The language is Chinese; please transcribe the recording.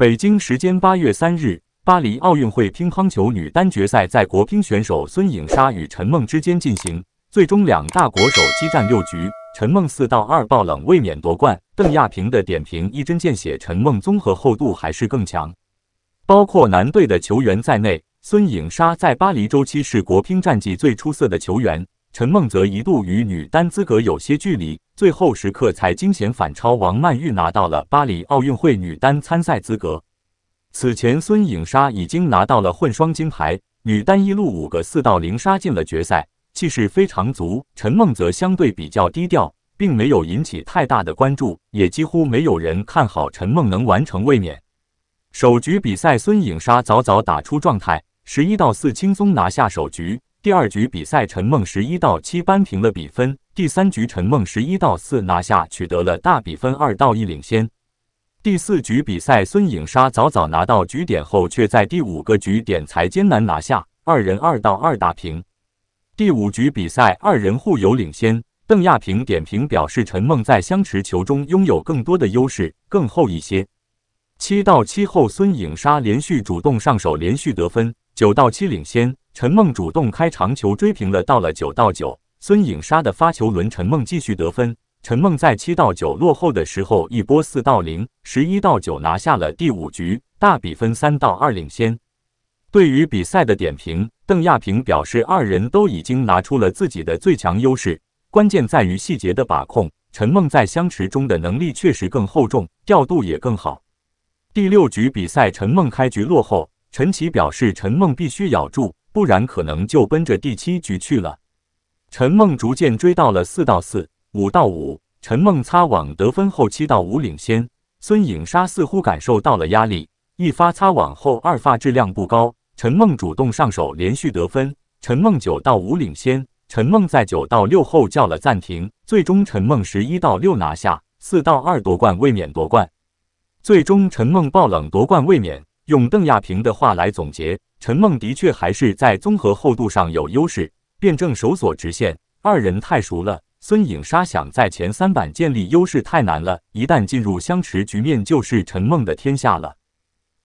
北京时间八月三日，巴黎奥运会乒乓球女单决赛在国乒选手孙颖莎与陈梦之间进行，最终两大国手激战六局，陈梦四到二爆冷卫冕夺冠。邓亚萍的点评一针见血，陈梦综合厚度还是更强。包括男队的球员在内，孙颖莎在巴黎周期是国乒战绩最出色的球员。陈梦则一度与女单资格有些距离，最后时刻才惊险反超王曼玉，拿到了巴黎奥运会女单参赛资格。此前孙颖莎已经拿到了混双金牌，女单一路五个四到零杀进了决赛，气势非常足。陈梦则相对比较低调，并没有引起太大的关注，也几乎没有人看好陈梦能完成卫冕。首局比赛孙颖莎早早打出状态，十一到四轻松拿下首局。第二局比赛，陈梦十一到七扳平了比分。第三局，陈梦十一到四拿下，取得了大比分二到一领先。第四局比赛，孙颖莎早早拿到局点后，却在第五个局点才艰难拿下，二人二到二打平。第五局比赛，二人互有领先。邓亚萍点评表示，陈梦在相持球中拥有更多的优势，更厚一些。七到七后，孙颖莎连续主动上手，连续得分。九到七领先，陈梦主动开长球追平了，到了九到九，孙颖莎的发球轮，陈梦继续得分。陈梦在七到九落后的时候一波四到零，十一到九拿下了第五局，大比分三到二领先。对于比赛的点评，邓亚萍表示，二人都已经拿出了自己的最强优势，关键在于细节的把控。陈梦在相持中的能力确实更厚重，调度也更好。第六局比赛，陈梦开局落后。陈琦表示：“陈梦必须咬住，不然可能就奔着第七局去了。”陈梦逐渐追到了四到四、五到五。陈梦擦网得分后七到五领先。孙颖莎似乎感受到了压力，一发擦网后二发质量不高。陈梦主动上手，连续得分。陈梦九到五领先。陈梦在九到六后叫了暂停，最终陈梦十一到六拿下四到二夺冠，卫冕夺冠。最终陈梦爆冷夺冠，卫冕。用邓亚萍的话来总结，陈梦的确还是在综合厚度上有优势，辩证手所直线，二人太熟了。孙颖莎想在前三板建立优势太难了，一旦进入相持局面，就是陈梦的天下了。